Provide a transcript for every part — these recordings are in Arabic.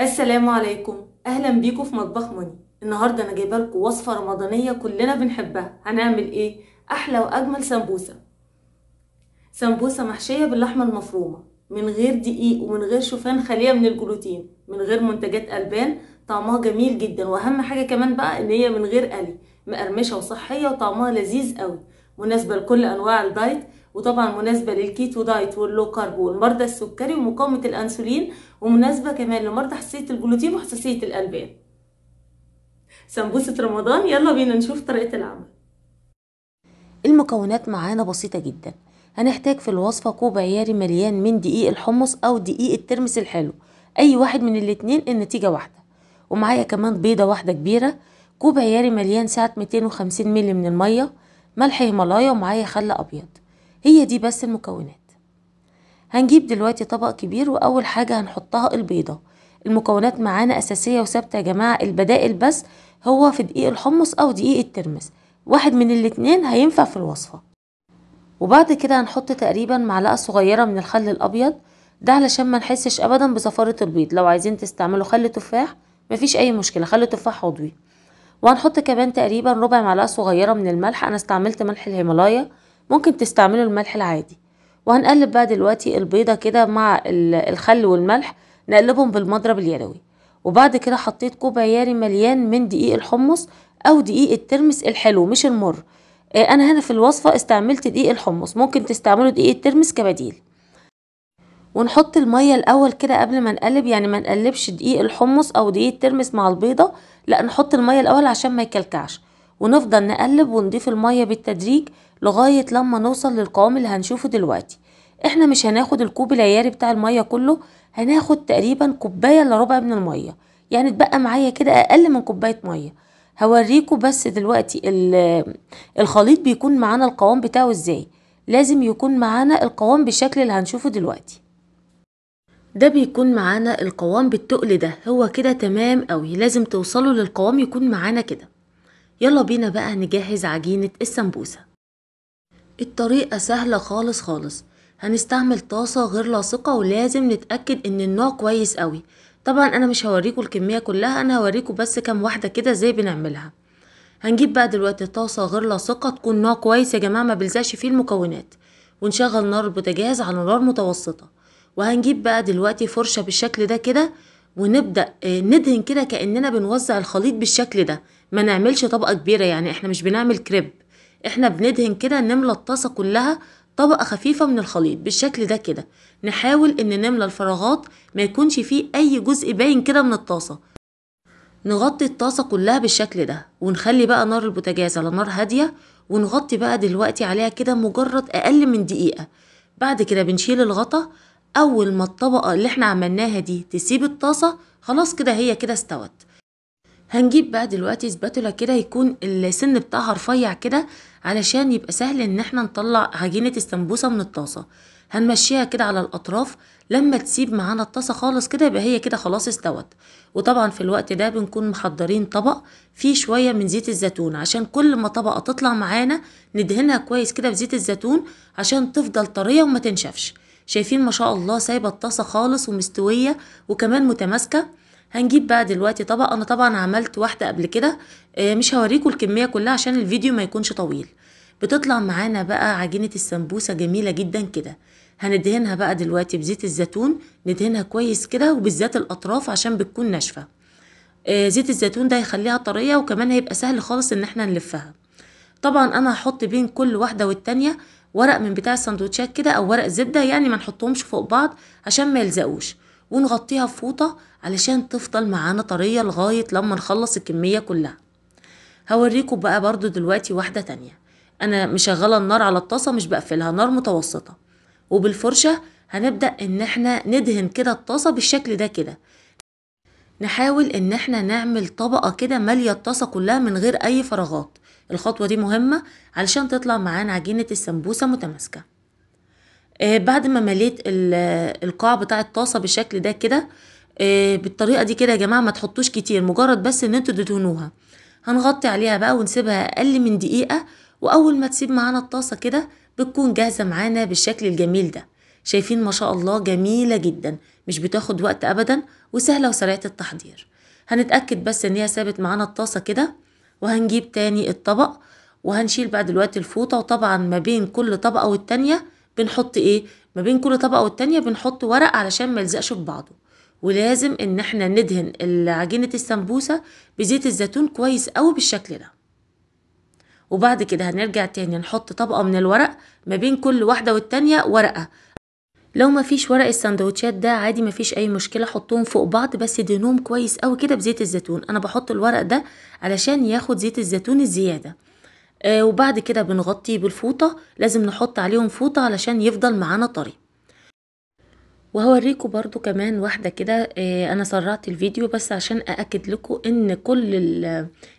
السلام عليكم اهلا بيكم في مطبخ موني النهارده انا جايبه لكم وصفه رمضانيه كلنا بنحبها هنعمل ايه احلى واجمل سمبوسه سمبوسه محشيه باللحمه المفرومه من غير دقيق ومن غير شوفان خاليه من الجلوتين من غير منتجات البان طعمها جميل جدا واهم حاجه كمان بقى ان هي من غير قلي مقرمشه وصحيه وطعمها لذيذ قوي مناسبه لكل انواع الدايت وطبعا مناسبه للكيتو دايت واللو كارب والمرضى السكري ومقاومه الانسولين ومناسبه كمان لمرضى حساسيه الجلوتين وحساسيه الالبان سمبوسه رمضان يلا بينا نشوف طريقه العمل المكونات معانا بسيطه جدا هنحتاج في الوصفه كوب عياري مليان من دقيق الحمص او دقيق الترمس الحلو اي واحد من الاتنين النتيجه واحده ومعايا كمان بيضه واحده كبيره كوب عياري مليان سعه 250 مل من الميه ملح هيمالايا ومعايا خل ابيض هي دي بس المكونات هنجيب دلوقتي طبق كبير واول حاجه هنحطها البيضه المكونات معانا اساسيه وثابته يا جماعه البدائل بس هو في دقيق الحمص او دقيق الترمس واحد من الاتنين هينفع في الوصفه وبعد كده هنحط تقريبا معلقه صغيره من الخل الابيض ده علشان ما نحسش ابدا بزفاره البيض لو عايزين تستعملوا خل تفاح مفيش اي مشكله خل تفاح عضوي وهنحط كمان تقريبا ربع معلقه صغيره من الملح انا استعملت ملح الهيمالايا ممكن تستعملوا الملح العادي وهنقلب بقى دلوقتي البيضة كده مع الخل والملح نقلبهم بالمضرب اليدوي وبعد كده حطيت كوب عياري مليان من دقيق الحمص او دقيق الترمس الحلو مش المر آه، انا هنا في الوصفة استعملت دقيق الحمص ممكن تستعملوا دقيق الترمس كبديل ونحط المية الاول كده قبل ما نقلب يعني ما نقلبش دقيق الحمص او دقيق الترمس مع البيضة لا نحط المية الاول عشان ما يكلكعش ونفضل نقلب ونضيف المية بالتدريج لغاية لما نوصل للقوام اللي هنشوفه دلوقتي احنا مش هناخد الكوب العياري بتاع المية كله هناخد تقريبا كوباية الا ربع من المية يعني اتبقى معايا كده اقل من كوباية مية هوريكم بس دلوقتي الخليط بيكون معانا القوام بتاعه ازاي لازم يكون معانا القوام بالشكل اللي هنشوفه دلوقتي ده بيكون معانا القوام بالتقل ده هو كده تمام قوي لازم توصلوا للقوام يكون معانا كده يلا بينا بقى نجهز عجينة السمبوسة الطريقة سهلة خالص خالص هنستعمل طاسة غير لاصقة ولازم نتأكد ان النوع كويس قوي طبعا انا مش هوريكم الكمية كلها انا هوريكم بس كام واحدة كده ازاي بنعملها هنجيب بقى دلوقتي طاسة غير لاصقة تكون نوع كويس يا جماعة ما بلزقش فيه المكونات ونشغل نار البوتاجاز على نار متوسطة وهنجيب بقى دلوقتي فرشة بالشكل ده كده ونبدأ آه، ندهن كده كأننا بنوزع الخليط بالشكل ده ما نعملش طبقة كبيرة يعني احنا مش بنعمل كريب احنا بندهن كده نملى الطاسة كلها طبقة خفيفة من الخليط بالشكل ده كده نحاول ان نملى الفراغات ما يكونش فيه اي جزء باين كده من الطاسة نغطي الطاسة كلها بالشكل ده ونخلي بقى نار البوتاجاز على نار هادية ونغطي بقى دلوقتي عليها كده مجرد اقل من دقيقة بعد كده بنشيل الغطا اول ما الطبقه اللي احنا عملناها دي تسيب الطاسه خلاص كده هي كده استوت هنجيب بقى دلوقتي سباتولا كده يكون السن بتاعها رفيع كده علشان يبقى سهل ان احنا نطلع عجينه السمبوسه من الطاسه هنمشيها كده على الاطراف لما تسيب معانا الطاسه خالص كده يبقى هي كده خلاص استوت وطبعا في الوقت ده بنكون محضرين طبق فيه شويه من زيت الزيتون عشان كل ما طبقه تطلع معانا ندهنها كويس كده بزيت الزيتون عشان تفضل طريه وما تنشفش شايفين ما شاء الله سايبه الطاسه خالص ومستويه وكمان متماسكه هنجيب بقى دلوقتي طبق انا طبعا عملت واحده قبل كده آه، مش هوريكم الكميه كلها عشان الفيديو ما يكونش طويل بتطلع معانا بقى عجينه السمبوسه جميله جدا كده هندهنها بقى دلوقتي بزيت الزيتون ندهنها كويس كده وبالذات الاطراف عشان بتكون ناشفه آه، زيت الزيتون ده هيخليها طريه وكمان هيبقى سهل خالص ان احنا نلفها طبعا انا هحط بين كل واحده والتانيه ورق من بتاع السندوتشات كده او ورق زبده يعني ما نحطهمش فوق بعض عشان ما يلزقوش ونغطيها بفوطه علشان تفضل معانا طريه لغايه لما نخلص الكميه كلها هوريكم بقى برضو دلوقتي واحده تانية انا مشغله النار على الطاسه مش بقفلها نار متوسطه وبالفرشه هنبدا ان احنا ندهن كده الطاسه بالشكل ده كده نحاول ان احنا نعمل طبقه كده ماليه الطاسه كلها من غير اي فراغات الخطوه دي مهمه علشان تطلع معانا عجينه السمبوسه متماسكه آه بعد ما مليت القاع بتاع الطاسه بالشكل ده كده آه بالطريقه دي كده يا جماعه ما تحطوش كتير مجرد بس ان انتوا تدهنوها هنغطي عليها بقى ونسيبها اقل من دقيقه واول ما تسيب معانا الطاسه كده بتكون جاهزه معانا بالشكل الجميل ده شايفين ما شاء الله جميلة جدا مش بتاخد وقت أبدا وسهلة وسريعة التحضير هنتأكد بس إن هي سابت معانا الطاسة كده وهنجيب تاني الطبق وهنشيل بقى دلوقتي الفوطة وطبعا ما بين كل طبقة والتانية بنحط إيه؟ ما بين كل طبقة والتانية بنحط ورق علشان ما يلزقش ببعضه ولازم إن احنا ندهن عجينة السمبوسة بزيت الزيتون كويس أوي بالشكل ده وبعد كده هنرجع تاني نحط طبقة من الورق ما بين كل واحدة والتانية ورقة لو مفيش ورق السندوتشات ده عادي مفيش اي مشكله حطهم فوق بعض بس دهنهم كويس قوي كده بزيت الزيتون انا بحط الورق ده علشان ياخد زيت الزيتون الزياده آه وبعد كده بنغطيه بالفوطه لازم نحط عليهم فوطه علشان يفضل معانا طري وهوريكم برضو كمان واحده كده آه انا سرعت الفيديو بس عشان ااكد لكم ان كل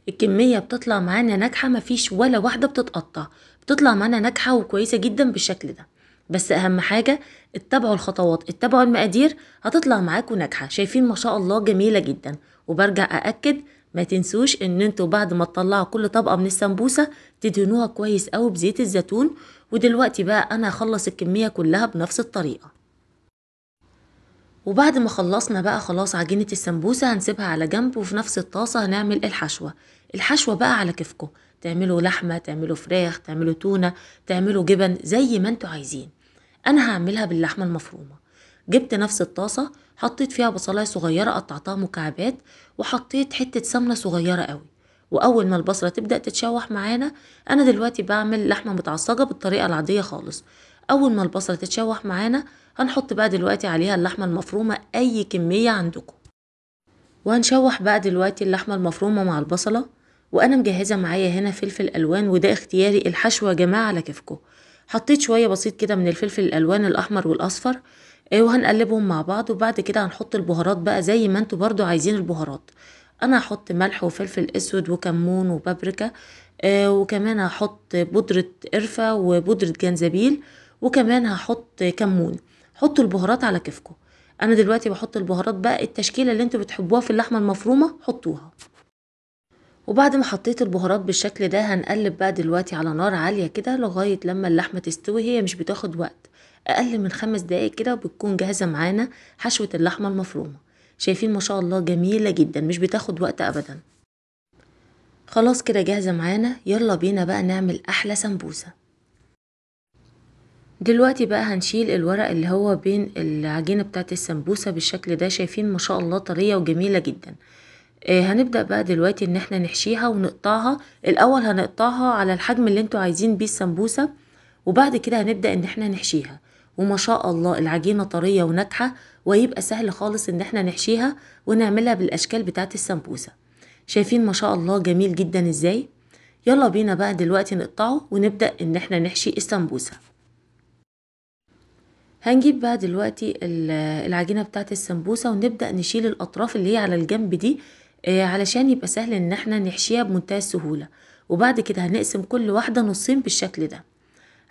الكميه بتطلع معانا ناجحه مفيش ولا واحده بتتقطع بتطلع معانا ناجحه وكويسه جدا بالشكل ده بس اهم حاجه اتبعوا الخطوات اتبعوا المقادير هتطلع معاكم ناجحه شايفين ما شاء الله جميله جدا وبرجع ااكد ما تنسوش ان انتوا بعد ما تطلعوا كل طبقه من السمبوسه تدهنوها كويس قوي بزيت الزيتون ودلوقتي بقى انا هخلص الكميه كلها بنفس الطريقه وبعد ما خلصنا بقى خلاص عجينه السمبوسه هنسيبها على جنب وفي نفس الطاسه هنعمل الحشوه الحشوه بقى على كيفكم تعملوا لحمه تعملوا فراخ تعملوا تونه تعملوا جبن زي ما انتوا عايزين انا هعملها باللحمه المفرومه جبت نفس الطاسه حطيت فيها بصلايه صغيره قطعتها مكعبات وحطيت حته سمنه صغيره قوي واول ما البصله تبدا تتشوح معانا انا دلوقتي بعمل لحمه متعصجه بالطريقه العاديه خالص اول ما البصله تتشوح معانا هنحط بقى دلوقتي عليها اللحمه المفرومه اي كميه عندكم وهنشوح بقى دلوقتي اللحمه المفرومه مع البصله وانا مجهزه معايا هنا فلفل الوان وده اختياري الحشوه يا جماعه على كيفكم حطيت شوية بسيط كده من الفلفل الألوان الأحمر والأصفر آه، وهنقلبهم مع بعض وبعد كده هنحط البهارات بقى زي ما انتوا برضو عايزين البهارات انا هحط ملح وفلفل اسود وكمون وبابريكا آه، وكمان هحط بودرة قرفة وبودرة جنزبيل وكمان هحط كمون حطوا البهارات على كيفكم انا دلوقتي بحط البهارات بقى التشكيله اللي انتوا بتحبوها في اللحمه المفرومه حطوها وبعد ما حطيت البهارات بالشكل ده هنقلب بقى دلوقتي على نار عالية كده لغاية لما اللحمة تستوي هي مش بتاخد وقت أقل من خمس دقايق كده وبتكون جاهزة معانا حشوة اللحمة المفرومة شايفين ما شاء الله جميلة جدا مش بتاخد وقت أبدا خلاص كده جاهزة معانا يلا بينا بقى نعمل أحلى سمبوسة دلوقتي بقى هنشيل الورق اللي هو بين العجينة بتاعت السمبوسة بالشكل ده شايفين ما شاء الله طرية وجميلة جدا آه، هنبدأ بقى دلوقتي ان احنا نحشيها ونقطعها الاول هنقطعها على الحجم اللي انتوا عايزين بيه السمبوسة وبعد كده هنبدأ ان احنا نحشيها وما شاء الله العجينة طرية وناجحة وهيبقى سهل خالص ان احنا نحشيها ونعملها بالاشكال بتاعت السمبوسة شايفين ما شاء الله جميل جدا ازاي يلا بينا بقى دلوقتي نقطعه ونبدأ ان احنا نحشي السمبوسة هنجيب بقى دلوقتي العجينة بتاعت السمبوسة ونبدأ نشيل الأطراف اللي هي على الجنب دي آه، علشان يبقى سهل ان احنا نحشيها بمنتهى السهولة وبعد كده هنقسم كل واحدة نصين بالشكل ده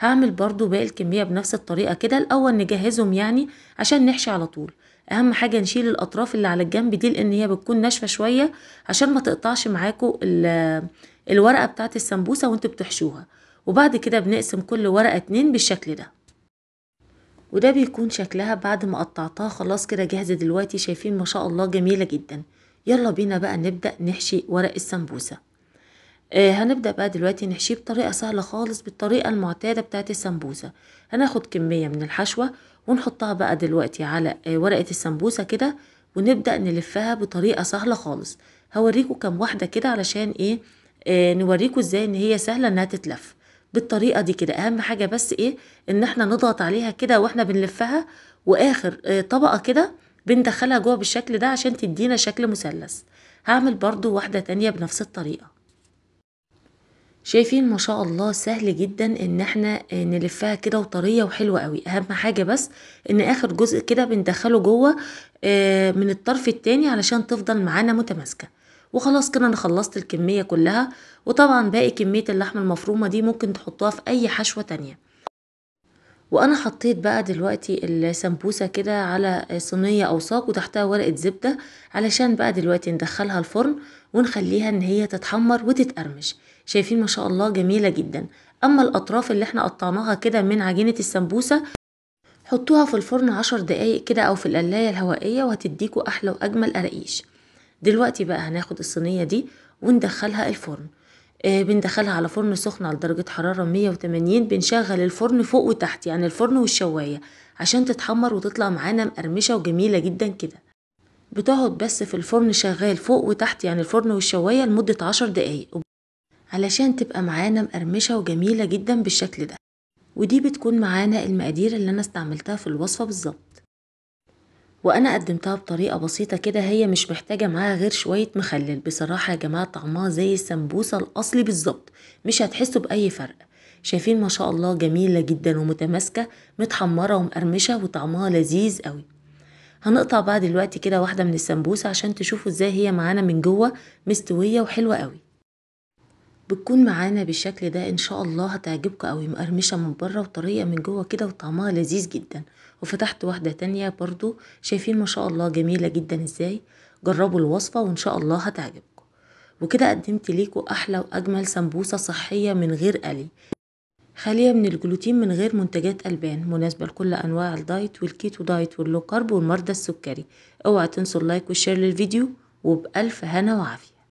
هعمل برضو باقي الكمية بنفس الطريقة كده الأول نجهزهم يعني عشان نحشي على طول أهم حاجة نشيل الأطراف اللي على الجنب دي لأن هي بتكون ناشفة شوية عشان ما تقطعش معاكو آه، الورقة بتاعت السمبوسة وانتوا بتحشوها وبعد كده بنقسم كل ورقة اتنين بالشكل ده وده بيكون شكلها بعد ما قطعتها خلاص كده جاهزة دلوقتي شايفين ما شاء الله جميلة جدا يلا بينا بقى نبدأ نحشي ورق السمبوسة آه هنبدأ بقى دلوقتي نحشيه بطريقة سهلة خالص بالطريقة المعتادة بتاعت السمبوسة هناخد كمية من الحشوة ونحطها بقى دلوقتي على آه ورقة السمبوسة كده ونبدأ نلفها بطريقة سهلة خالص هوريكم كام واحدة كده علشان ايه آه نوريكم ازاي ان هي سهلة انها تتلف بالطريقة دي كده اهم حاجة بس ايه ان احنا نضغط عليها كده واحنا بنلفها واخر آه طبقة كده بندخلها جوه بالشكل ده عشان تدينا شكل مثلث هعمل برضو واحدة تانية بنفس الطريقة شايفين ما شاء الله سهل جدا ان احنا نلفها كده وطريه وحلوه قوي اهم حاجه بس ان اخر جزء كده بندخله جوه آه، من الطرف التاني علشان تفضل معانا متماسكه وخلاص كده انا خلصت الكميه كلها وطبعا باقي كميه اللحمه المفرومه دي ممكن تحطوها في اي حشوه تانية وانا حطيت بقى دلوقتي السمبوسة كده على صينية او صاج وتحتها ورقة زبدة علشان بقى دلوقتي ندخلها الفرن ونخليها ان هي تتحمر وتتقرمش شايفين ما شاء الله جميلة جدا اما الاطراف اللي احنا قطعناها كده من عجينة السمبوسة حطوها في الفرن عشر دقايق كده او في القلاية الهوائية وهتديكوا احلى واجمل قراقيش دلوقتي بقى هناخد الصينية دي وندخلها الفرن آه، بندخلها على فرن سخن على درجة حرارة 180 بنشغل الفرن فوق وتحت يعني الفرن والشواية عشان تتحمر وتطلع معانا مقرمشة وجميلة جدا كده بتقعد بس في الفرن شغال فوق وتحت يعني الفرن والشواية لمدة عشر دقايق علشان تبقى معانا مقرمشة وجميلة جدا بالشكل ده ودي بتكون معانا المقادير اللي أنا استعملتها في الوصفة بالظبط وانا قدمتها بطريقه بسيطه كده هي مش محتاجه معاها غير شويه مخلل بصراحه يا جماعه طعمها زي السمبوسه الاصلي بالظبط مش هتحسوا باي فرق شايفين ما شاء الله جميله جدا ومتماسكه متحمره ومقرمشه وطعمها لذيذ قوي هنقطع بعد دلوقتي كده واحده من السمبوسه عشان تشوفوا ازاي هي معانا من جوه مستويه وحلوه قوي بتكون معانا بالشكل ده ان شاء الله هتعجبكم قوي مقرمشه من بره وطريه من جوه كده وطعمها لذيذ جدا وفتحت واحده تانية برضو شايفين ما شاء الله جميله جدا ازاي جربوا الوصفه وان شاء الله هتعجبكم وكده قدمت ليكوا احلى واجمل سمبوسه صحيه من غير قلي خاليه من الجلوتين من غير منتجات البان مناسبه لكل انواع الدايت والكيتو دايت واللو كارب والمرضى السكري اوعى تنسوا اللايك والشير للفيديو وبالف هنا وعافيه